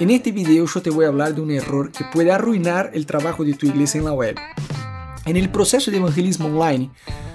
En este video yo te voy a hablar de un error que puede arruinar el trabajo de tu iglesia en la web. En el proceso de evangelismo online,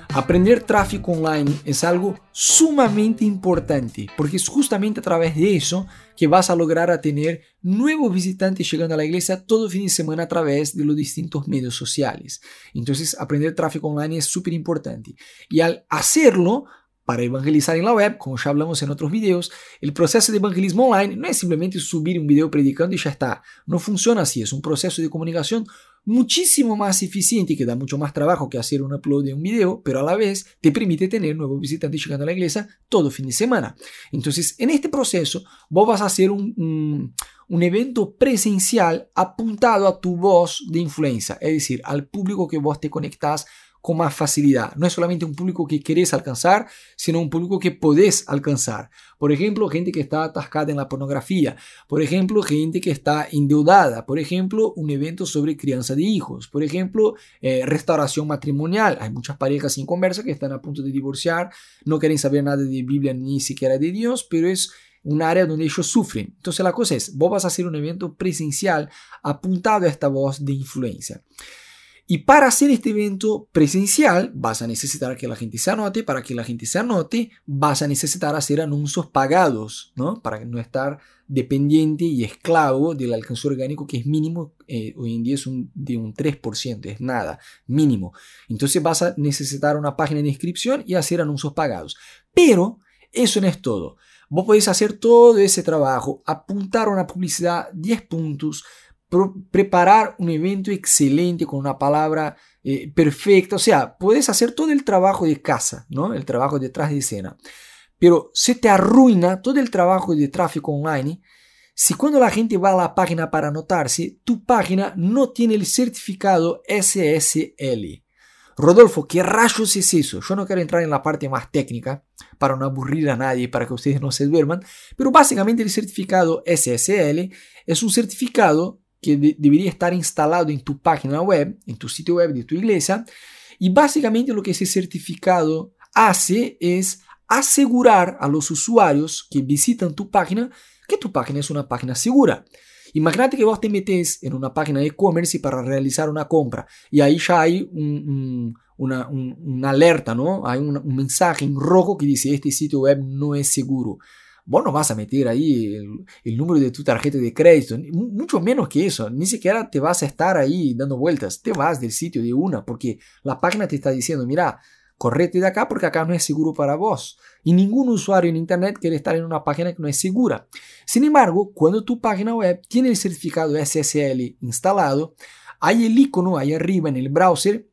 aprender tráfico online es algo sumamente importante, porque es justamente a través de eso que vas a lograr a tener nuevos visitantes llegando a la iglesia todo fin de semana a través de los distintos medios sociales. Entonces, aprender tráfico online es súper importante. Y al hacerlo, para evangelizar en la web, como ya hablamos en otros videos, el proceso de evangelismo online no es simplemente subir un video predicando y ya está. No funciona así, es un proceso de comunicación muchísimo más eficiente y que da mucho más trabajo que hacer un upload de un video, pero a la vez te permite tener nuevos visitantes llegando a la iglesia todo fin de semana. Entonces, en este proceso, vos vas a hacer un, un evento presencial apuntado a tu voz de influencia, es decir, al público que vos te conectás con más facilidad. No es solamente un público que querés alcanzar, sino un público que podés alcanzar. Por ejemplo, gente que está atascada en la pornografía. Por ejemplo, gente que está endeudada. Por ejemplo, un evento sobre crianza de hijos. Por ejemplo, eh, restauración matrimonial. Hay muchas parejas sin conversa que están a punto de divorciar, no quieren saber nada de Biblia ni siquiera de Dios, pero es un área donde ellos sufren. Entonces la cosa es, vos vas a hacer un evento presencial apuntado a esta voz de influencia. Y para hacer este evento presencial, vas a necesitar que la gente se anote. Para que la gente se anote, vas a necesitar hacer anuncios pagados, ¿no? Para no estar dependiente y esclavo del alcance orgánico que es mínimo, eh, hoy en día es un, de un 3%, es nada, mínimo. Entonces vas a necesitar una página de inscripción y hacer anuncios pagados. Pero eso no es todo. Vos podés hacer todo ese trabajo, apuntar una publicidad 10 puntos, preparar un evento excelente con una palabra eh, perfecta. O sea, puedes hacer todo el trabajo de casa, ¿no? El trabajo detrás de escena. Pero se te arruina todo el trabajo de tráfico online si cuando la gente va a la página para anotarse, tu página no tiene el certificado SSL. Rodolfo, ¿qué rayos es eso? Yo no quiero entrar en la parte más técnica para no aburrir a nadie, y para que ustedes no se duerman, pero básicamente el certificado SSL es un certificado que debería estar instalado en tu página web, en tu sitio web de tu iglesia. Y básicamente lo que ese certificado hace es asegurar a los usuarios que visitan tu página que tu página es una página segura. Imagínate que vos te metes en una página de e-commerce para realizar una compra y ahí ya hay una, alerta, ¿no? Hay un, mensaje en rojo que dice este sitio web no es seguro vos no vas a meter ahí el, el, número de tu tarjeta de crédito, mucho menos que eso, ni siquiera te vas a estar ahí dando vueltas, te vas del sitio de una, porque la página te está diciendo, mira, correte de acá porque acá no es seguro para vos. Y ningún usuario en Internet quiere estar en una página que no es segura. Sin embargo, cuando tu página web tiene el certificado SSL instalado, hay el icono ahí arriba en el browser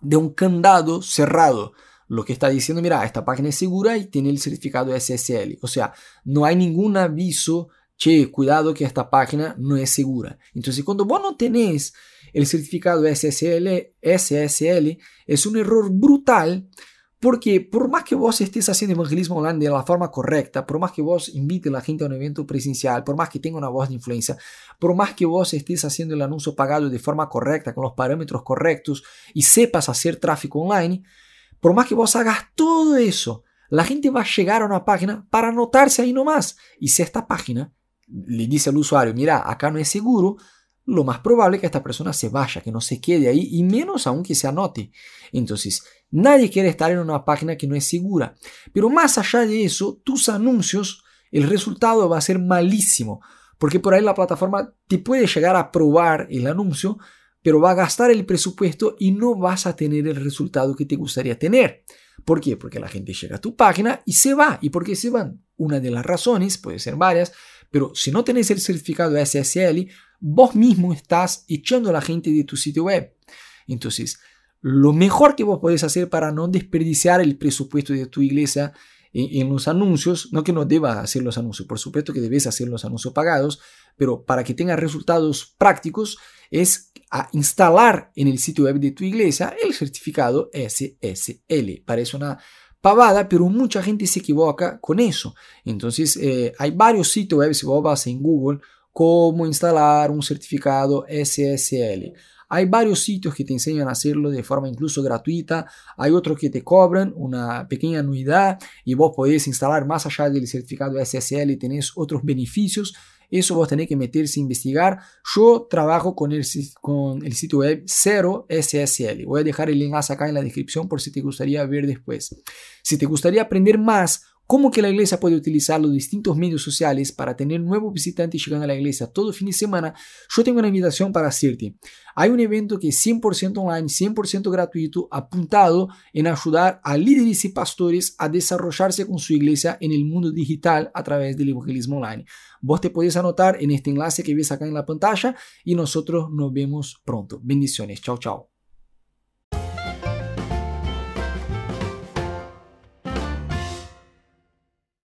de un candado cerrado lo que está diciendo, mira, esta página es segura y tiene el certificado SSL. O sea, no hay ningún aviso, che, cuidado que esta página no es segura. Entonces, cuando vos no tenés el certificado SSL, SSL es un error brutal porque por más que vos estés haciendo evangelismo online de la forma correcta, por más que vos invites a la gente a un evento presencial, por más que tenga una voz de influencia, por más que vos estés haciendo el anuncio pagado de forma correcta, con los parámetros correctos y sepas hacer tráfico online, por más que vos hagas todo eso, la gente va a llegar a una página para anotarse ahí nomás. Y si esta página le dice al usuario, mira, acá no es seguro, lo más probable es que esta persona se vaya, que no se quede ahí y menos aún que se anote. Entonces, nadie quiere estar en una página que no es segura. Pero más allá de eso, tus anuncios, el resultado va a ser malísimo, porque por ahí la plataforma te puede llegar a probar el anuncio, pero va a gastar el presupuesto y no vas a tener el resultado que te gustaría tener. ¿Por qué? Porque la gente llega a tu página y se va. ¿Y por qué se van? Una de las razones, puede ser varias, pero si no tenés el certificado SSL, vos mismo estás echando a la gente de tu sitio web. Entonces, lo mejor que vos podés hacer para no desperdiciar el presupuesto de tu iglesia eh, en, los anuncios, no que no debas hacer los anuncios, por supuesto que debes hacer los anuncios pagados, pero para que tengas resultados prácticos, es a instalar en el sitio web de tu iglesia el certificado SSL. Parece una pavada, pero mucha gente se equivoca con eso. Entonces, eh, hay varios sitios web, si vos vas en Google, cómo instalar un certificado SSL. Hay varios sitios que te enseñan a hacerlo de forma incluso gratuita. Hay otros que te cobran una pequeña anuidad y vos podés instalar más allá del certificado SSL y tenés otros beneficios. Eso vos tenés que meterse a investigar. Yo trabajo con el, con el sitio web 0SSL. Voy a dejar el enlace acá en la descripción por si te gustaría ver después. Si te gustaría aprender más ¿Cómo que la iglesia puede utilizar los distintos medios sociales para tener nuevos visitantes llegando a la iglesia todo fin de semana? Yo tengo una invitación para hacerte. Hay un evento que es 100% online, 100% gratuito, apuntado en ayudar a líderes y pastores a desarrollarse con su iglesia en el mundo digital a través del evangelismo online. Vos te podés anotar en este enlace que ves acá en la pantalla y nosotros nos vemos pronto. Bendiciones. Chao, chao.